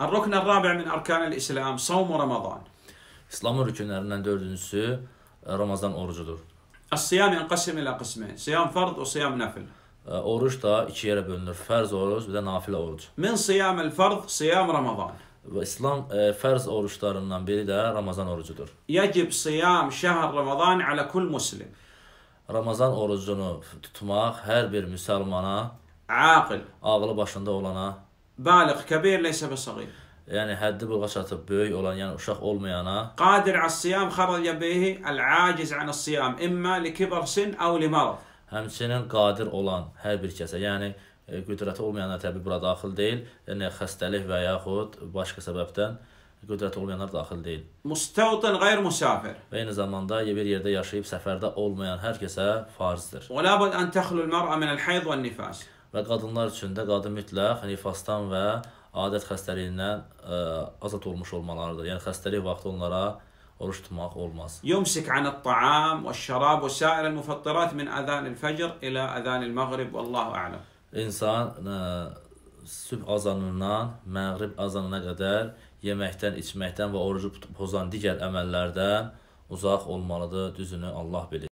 الركن الرابع من أركان الإسلام صوم رمضان İslamın rükünlərindən dördüncüsü e, Ramazan orucudur. الصيام ينقسم إلى قسمين صيام فرض وصيام نفل e, Oruç da iki yerə bölünür. Fərz oruc və də nafilə oruc. من صيام الفرض صيام رمضان Və İslam e, fərz oruçlarından biri də Ramazan orucudur. يجب صيام شهر رمضان على كل مسلم Ramazan orucunu tutmaq hər bir müsəlmana, عاقل ağlı başında olana بالغ كبير ليس بصغير يعني هدب غشة بي ولا يعني وشخ أول أنا قادر على الصيام خرج به العاجز عن الصيام إما لكبر سن أو لمرض هم سنن قادر olan هاي بركسة يعني قدرته انا تبي برا داخل ديل لأن خستله ويا خود başka sebepten قدرته olmayanlar داخل ديل مستوطن غير مسافر بين زمان دا يبير يرده يشيب سفر دا olmayan herkese farzdır ولابد أن تخلو المرأة من الحيض والنفاس Və qadınlar üçün də qadın mütləq nifasdan yəni və adət xəstəliyindən ə, e, azad olmuş olmalarıdır. Yəni xəstəlik vaxtı onlara oruç tutmaq olmaz. Yumsik anət-taam və-şərab və sair müfattirat min azan el-fecr ilə azan el-məğrib vallahu a'lam. İnsan ə, e, sübh azanından məğrib azanına qədər yeməkdən, içməkdən və orucu pozan digər əməllərdən uzaq olmalıdır. Düzünü Allah bilir.